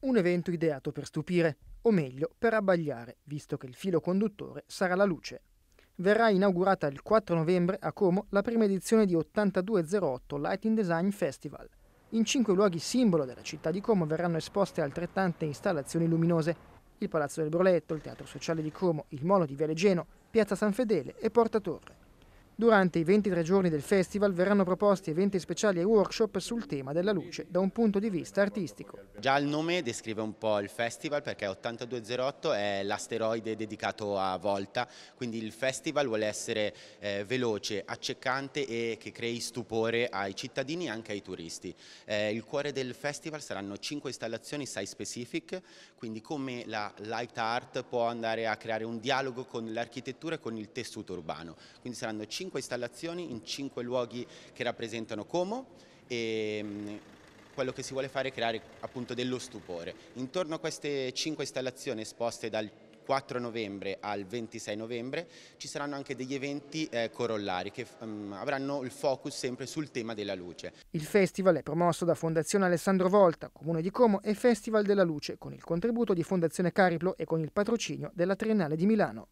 Un evento ideato per stupire, o meglio per abbagliare, visto che il filo conduttore sarà la luce. Verrà inaugurata il 4 novembre a Como la prima edizione di 8208 Lighting Design Festival. In cinque luoghi simbolo della città di Como verranno esposte altrettante installazioni luminose. Il Palazzo del Broletto, il Teatro Sociale di Como, il Molo di Viale Geno, Piazza San Fedele e Porta Torre. Durante i 23 giorni del festival verranno proposti eventi speciali e workshop sul tema della luce da un punto di vista artistico. Già il nome descrive un po' il festival perché 8208 è l'asteroide dedicato a Volta, quindi il festival vuole essere eh, veloce, accecante e che crei stupore ai cittadini e anche ai turisti. Eh, il cuore del festival saranno 5 installazioni site specific, quindi come la light art può andare a creare un dialogo con l'architettura e con il tessuto urbano. Quindi saranno 5 5 installazioni in cinque luoghi che rappresentano Como e mm, quello che si vuole fare è creare appunto dello stupore. Intorno a queste cinque installazioni esposte dal 4 novembre al 26 novembre ci saranno anche degli eventi eh, corollari che um, avranno il focus sempre sul tema della luce. Il festival è promosso da Fondazione Alessandro Volta, Comune di Como e Festival della Luce con il contributo di Fondazione Cariplo e con il patrocinio della Triennale di Milano.